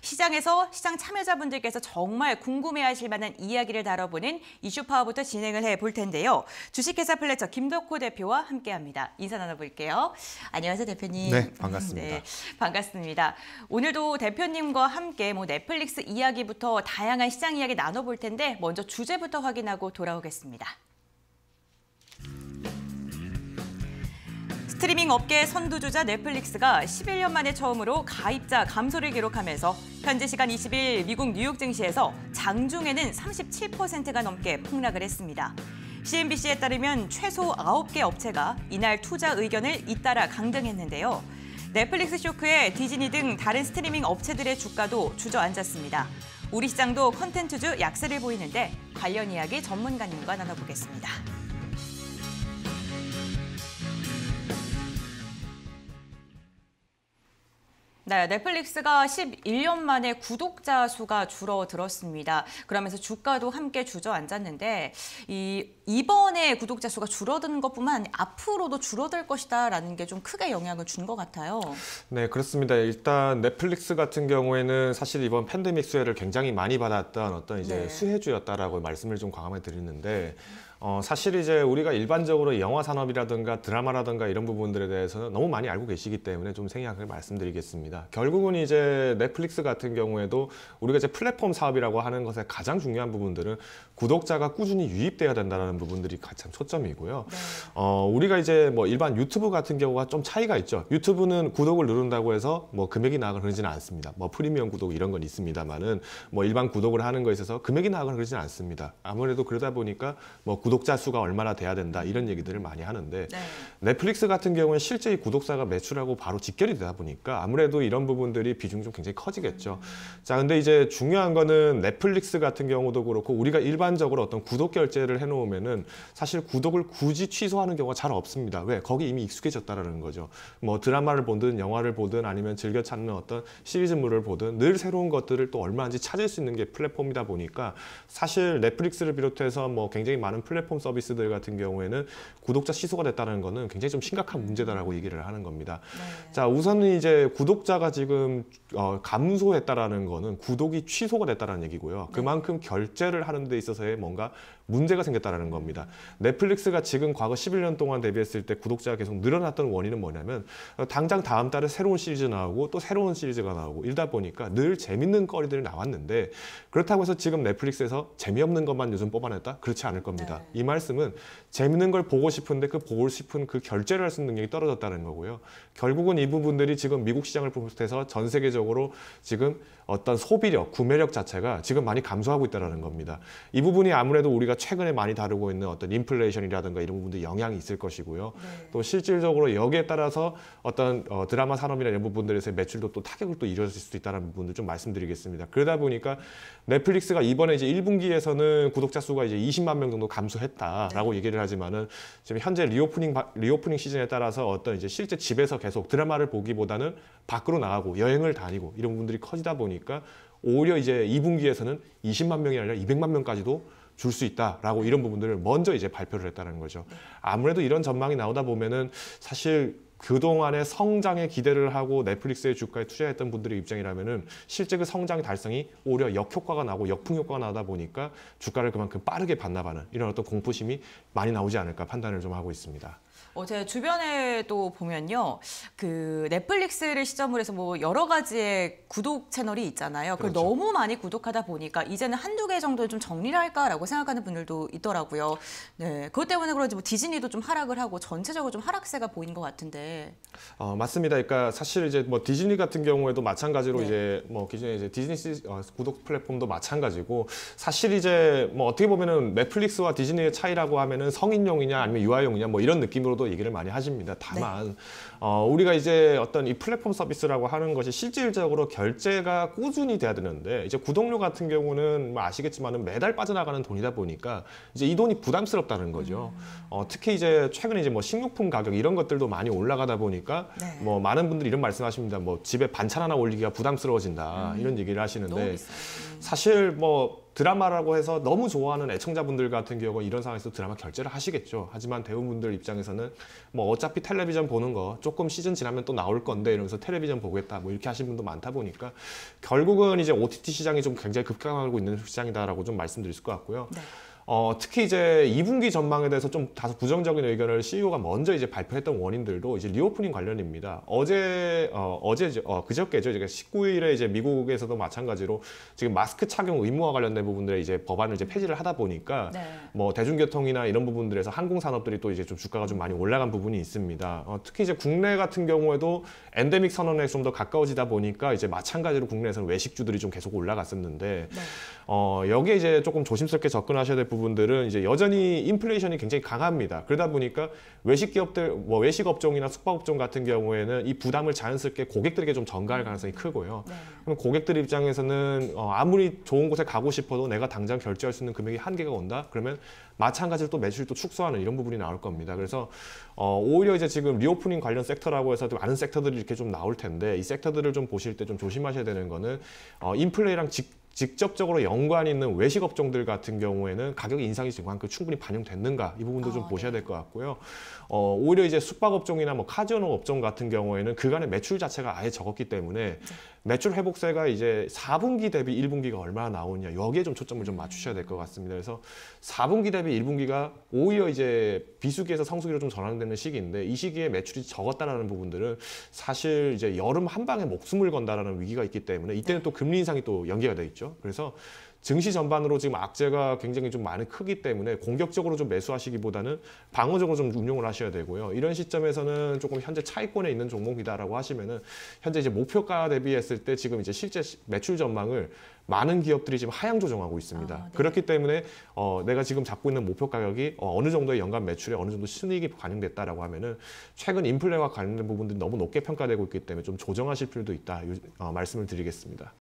시장에서 시장 참여자분들께서 정말 궁금해하실 만한 이야기를 다뤄보는 이슈파워부터 진행을 해볼 텐데요. 주식회사 플래처 김덕호 대표와 함께합니다. 인사 나눠볼게요. 안녕하세요 대표님. 네 반갑습니다. 네, 반갑습니다. 오늘도 대표님과 함께 뭐 넷플릭스 이야기부터 다양한 시장 이야기 나눠볼 텐데 먼저 주제부터 확인하고 돌아오겠습니다. 스트리밍 업계 의 선두주자 넷플릭스가 11년 만에 처음으로 가입자 감소를 기록하면서 현재 시간 20일 미국 뉴욕 증시에서 장중에는 37%가 넘게 폭락을 했습니다. CNBC에 따르면 최소 9개 업체가 이날 투자 의견을 잇따라 강등했는데요. 넷플릭스 쇼크에 디즈니 등 다른 스트리밍 업체들의 주가도 주저앉았습니다. 우리 시장도 컨텐츠주 약세를 보이는데 관련 이야기 전문가님과 나눠보겠습니다. 네, 넷플릭스가 11년 만에 구독자 수가 줄어들었습니다. 그러면서 주가도 함께 주저앉았는데 이 이번에 구독자 수가 줄어든 것뿐만 앞으로도 줄어들 것이다라는 게 좀 크게 영향을 준 것 같아요. 네, 그렇습니다. 일단 넷플릭스 같은 경우에는 사실 이번 팬데믹 수혜를 굉장히 많이 받았던 어떤 이제 네. 수혜주였다라고 말씀을 좀 과감히 드리는데 어, 사실 이제 우리가 일반적으로 영화 산업이라든가 드라마라든가 이런 부분들에 대해서는 너무 많이 알고 계시기 때문에 좀 생략을 말씀드리겠습니다. 결국은 이제 넷플릭스 같은 경우에도 우리가 이제 플랫폼 사업이라고 하는 것의 가장 중요한 부분들은 구독자가 꾸준히 유입돼야 된다는 부분들이 가장 초점이고요. 네. 어, 우리가 이제 뭐 일반 유튜브 같은 경우가 좀 차이가 있죠. 유튜브는 구독을 누른다고 해서 뭐 금액이 나가 그러지는 않습니다. 뭐 프리미엄 구독 이런 건 있습니다만은 뭐 일반 구독을 하는 거에 있어서 금액이 나가 그러지는 않습니다. 아무래도 그러다 보니까 뭐 구독 구독자 수가 얼마나 돼야 된다 이런 얘기들을 많이 하는데 네. 넷플릭스 같은 경우는 실제 이구독사가 매출하고 바로 직결이 되다 보니까 아무래도 이런 부분들이 비중이 좀 굉장히 커지겠죠. 음. 자, 근데 이제 중요한 거는 넷플릭스 같은 경우도 그렇고 우리가 일반적으로 어떤 구독 결제를 해놓으면은 사실 구독을 굳이 취소하는 경우가 잘 없습니다. 왜? 거기 이미 익숙해졌다라는 거죠. 뭐 드라마를 보든 영화를 보든 아니면 즐겨 찾는 어떤 시리즈물을 보든 늘 새로운 것들을 또 얼마인지 찾을 수 있는 게 플랫폼이다 보니까 사실 넷플릭스를 비롯해서 뭐 굉장히 많은 플랫 플랫폼 서비스들 같은 경우에는 구독자 취소가 됐다는 거는 굉장히 좀 심각한 문제다라고 음. 얘기를 하는 겁니다. 네. 자, 우선은 이제 구독자가 지금 어, 감소했다라는 거는 구독이 취소가 됐다는 라 얘기고요. 네. 그만큼 결제를 하는 데 있어서의 뭔가 문제가 생겼다는 겁니다. 넷플릭스가 지금 과거 11년 동안 데뷔했을때 구독자가 계속 늘어났던 원인은 뭐냐면 어, 당장 다음 달에 새로운 시리즈 나오고 또 새로운 시리즈가 나오고 이러다 보니까 늘 재밌는 거리들이 나왔는데 그렇다고 해서 지금 넷플릭스에서 재미없는 것만 요즘 뽑아냈다? 그렇지 않을 겁니다. 네. 이 말씀은 재밌는 걸 보고 싶은데 그 보고 싶은 그 결제를 할 수 있는 능력이 떨어졌다는 거고요. 결국은 이 부분들이 지금 미국 시장을 포함해서 전 세계적으로 지금 어떤 소비력, 구매력 자체가 지금 많이 감소하고 있다는 겁니다. 이 부분이 아무래도 우리가 우리가 최근에 많이 다루고 있는 어떤 인플레이션이라든가 이런 부분도 영향이 있을 것이고요. 네. 또 실질적으로 여기에 따라서 어떤 어, 드라마 산업이나 이런 부분들에서의 매출도 또 타격을 또 이뤄질 수도 있다는 부분도좀 말씀드리겠습니다. 그러다 보니까 넷플릭스가 이번에 이제 1분기에서는 구독자 수가 이제 20만 명 정도 감소했다라고 네. 얘기를 하지만은 지금 현재 리오프닝 리오프닝 시즌에 따라서 어떤 이제 실제 집에서 계속 드라마를 보기보다는 밖으로 나가고 여행을 다니고 이런 부분들이 커지다 보니까 오히려 이제 2분기에서는 20만 명이 아니라 200만 명까지도 줄수 있다라고 이런 부분들을 먼저 이제 발표를 했다는 거죠. 아무래도 이런 전망이 나오다 보면은 사실 그동안의 성장에 기대를 하고 넷플릭스의 주가에 투자했던 분들의 입장이라면은 실제 그 성장 달성이 오히려 역효과가 나고 역풍 효과가 나다 보니까 주가를 그만큼 빠르게 반납하는 이런 어떤 공포심이 많이 나오지 않을까 판단을 좀 하고 있습니다. 어제 주변에 도 보면요. 그 넷플릭스를 시점으로 해서 뭐 여러 가지의 구독 채널이 있잖아요. 그걸 그렇 너무 많이 구독하다 보니까 이제는 한두 개 정도는 좀 정리를 할까라고 생각하는 분들도 있더라고요. 네. 그것 때문에 그런지 뭐 디즈니도 좀 하락을 하고 전체적으로 좀 하락세가 보인 것 같은데. 어, 맞습니다. 그러니까 사실 이제 뭐 디즈니 같은 경우에도 마찬가지로 네. 이제 뭐 기존에 이제 디즈니 시, 어, 구독 플랫폼도 마찬가지고 사실 이제 뭐 어떻게 보면은 넷플릭스와 디즈니의 차이라고 하면은 성인용이냐 아니면 유아용이냐 뭐 이런 느낌으로도 대도 얘기를 많이 하십니다. 다만 네. 어, 우리가 이제 어떤 이 플랫폼 서비스라고 하는 것이 실질적으로 결제가 꾸준히 돼야 되는데 이제 구독료 같은 경우는 뭐 아시겠지만은 매달 빠져나가는 돈이다 보니까 이제 이 돈이 부담스럽다는 거죠. 음. 어, 특히 이제 최근에 이제 뭐 식료품 가격 이런 것들도 많이 올라가다 보니까 네. 뭐 많은 분들이 이런 말씀하십니다. 뭐 집에 반찬 하나 올리기가 부담스러워진다 음. 이런 얘기를 하시는데 사실 뭐 드라마라고 해서 너무 좋아하는 애청자분들 같은 경우 이런 상황에서 드라마 결제를 하시겠죠. 하지만 대우분들 입장에서는 뭐 어차피 텔레비전 보는 거 조금 시즌 지나면 또 나올 건데 이러면서 텔레비전 보겠다 뭐 이렇게 하시는 분도 많다 보니까 결국은 이제 OTT 시장이 좀 굉장히 급강하고 있는 시장이다라고 좀 말씀드릴 것 같고요. 네. 어, 특히 이제 2분기 전망에 대해서 좀 다소 부정적인 의견을 CEO가 먼저 이제 발표했던 원인들도 이제 리오프닝 관련입니다. 어제 어, 어제 어, 그저께죠. 이제 19일에 이제 미국에서도 마찬가지로 지금 마스크 착용 의무와 관련된 부분들의 이제 법안을 이제 폐지를 하다 보니까 네. 뭐 대중교통이나 이런 부분들에서 항공 산업들이 또 이제 좀 주가가 좀 많이 올라간 부분이 있습니다. 어, 특히 이제 국내 같은 경우에도 엔데믹 선언에 좀 더 가까워지다 보니까 이제 마찬가지로 국내에서는 외식주들이 좀 계속 올라갔었는데 네. 어, 여기에 이제 조금 조심스럽게 접근하셔야 될 부분들은 이제 여전히 인플레이션이 굉장히 강합니다. 그러다 보니까 외식 기업들, 뭐 외식 업종이나 숙박 업종 같은 경우에는 이 부담을 자연스럽게 고객들에게 좀 전가할 음. 가능성이 크고요. 네. 그럼 고객들 입장에서는 어, 아무리 좋은 곳에 가고 싶어도 내가 당장 결제할 수 있는 금액이 한계가 온다. 그러면 마찬가지로 또 매출 또 축소하는 이런 부분이 나올 겁니다. 그래서 어, 오히려 이제 지금 리오프닝 관련 섹터라고 해서 많은 섹터들이 이렇게 좀 나올 텐데 이 섹터들을 좀 보실 때 좀 조심하셔야 되는 거는 어, 인플레이랑 직 직접적으로 연관이 있는 외식 업종들 같은 경우에는 가격 인상이 지금 한그 충분히 반영됐는가 이 부분도 아, 좀 보셔야 네. 될것 같고요. 어, 오히려 이제 숙박 업종이나 뭐 카지노 업종 같은 경우에는 그간의 매출 자체가 아예 적었기 때문에 네. 매출 회복세가 이제 4분기 대비 1분기가 얼마나 나오냐 여기에 좀 초점을 좀 맞추셔야 될 것 같습니다. 그래서 4분기 대비 1분기가 오히려 이제 비수기에서 성수기로 좀 전환되는 시기인데 이 시기에 매출이 적었다라는 부분들은 사실 이제 여름 한 방에 목숨을 건다라는 위기가 있기 때문에 이때는 네. 또 금리 인상이 또 연계가 돼 있죠. 것이죠. 그래서 증시 전반으로 지금 악재가 굉장히 좀 많이 크기 때문에 공격적으로 좀 매수하시기보다는 방어적으로 좀 운용을 하셔야 되고요. 이런 시점에서는 조금 현재 차이권에 있는 종목이다라고 하시면은 현재 이제 목표가 대비했을 때 지금 이제 실제 매출 전망을 많은 기업들이 지금 하향 조정하고 있습니다. 아, 네. 그렇기 때문에 어, 내가 지금 잡고 있는 목표 가격이 어, 느 정도의 연간 매출에 어느 정도 순이익이 반영됐다라고 하면은 최근 인플레와 관련된 부분들이 너무 높게 평가되고 있기 때문에 좀 조정하실 필요도 있다 요, 어, 말씀을 드리겠습니다.